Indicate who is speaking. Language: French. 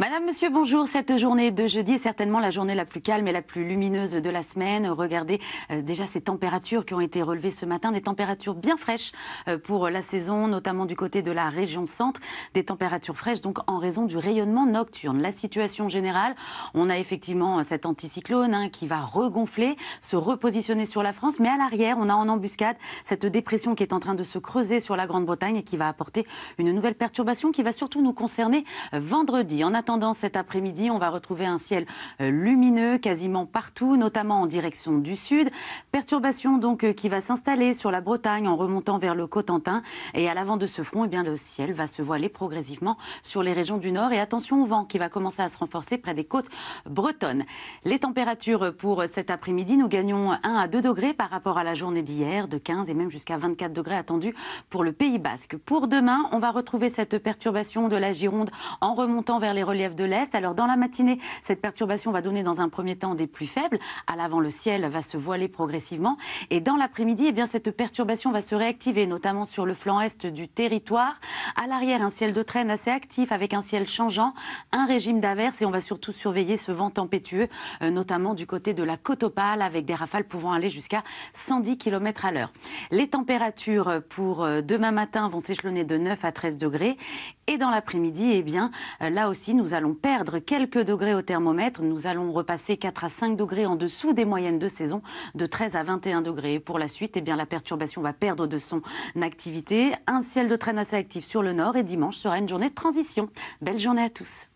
Speaker 1: Madame, monsieur, bonjour. Cette journée de jeudi est certainement la journée la plus calme et la plus lumineuse de la semaine. Regardez euh, déjà ces températures qui ont été relevées ce matin, des températures bien fraîches euh, pour la saison, notamment du côté de la région centre, des températures fraîches donc en raison du rayonnement nocturne. La situation générale, on a effectivement euh, cet anticyclone hein, qui va regonfler, se repositionner sur la France, mais à l'arrière, on a en embuscade cette dépression qui est en train de se creuser sur la Grande-Bretagne et qui va apporter une nouvelle perturbation qui va surtout nous concerner vendredi cet après-midi, on va retrouver un ciel euh, lumineux quasiment partout, notamment en direction du sud. Perturbation donc euh, qui va s'installer sur la Bretagne en remontant vers le Cotentin. Et à l'avant de ce front, eh bien, le ciel va se voiler progressivement sur les régions du nord. Et attention au vent qui va commencer à se renforcer près des côtes bretonnes. Les températures pour cet après-midi, nous gagnons 1 à 2 degrés par rapport à la journée d'hier, de 15 et même jusqu'à 24 degrés attendus pour le Pays basque. Pour demain, on va retrouver cette perturbation de la Gironde en remontant vers les relais de l'Est. Alors dans la matinée, cette perturbation va donner dans un premier temps des plus faibles. À l'avant, le ciel va se voiler progressivement. Et dans l'après-midi, eh bien, cette perturbation va se réactiver, notamment sur le flanc est du territoire. À l'arrière, un ciel de traîne assez actif avec un ciel changeant, un régime d'averse et on va surtout surveiller ce vent tempétueux, euh, notamment du côté de la côte opale avec des rafales pouvant aller jusqu'à 110 km à l'heure. Les températures euh, pour euh, demain matin vont s'échelonner de 9 à 13 degrés et dans l'après-midi, eh bien, euh, là aussi, nous allons perdre quelques degrés au thermomètre. Nous allons repasser 4 à 5 degrés en dessous des moyennes de saison, de 13 à 21 degrés. Et pour la suite, eh bien, la perturbation va perdre de son activité. Un ciel de traîne assez actif sur le nord et dimanche sera une journée de transition. Belle journée à tous.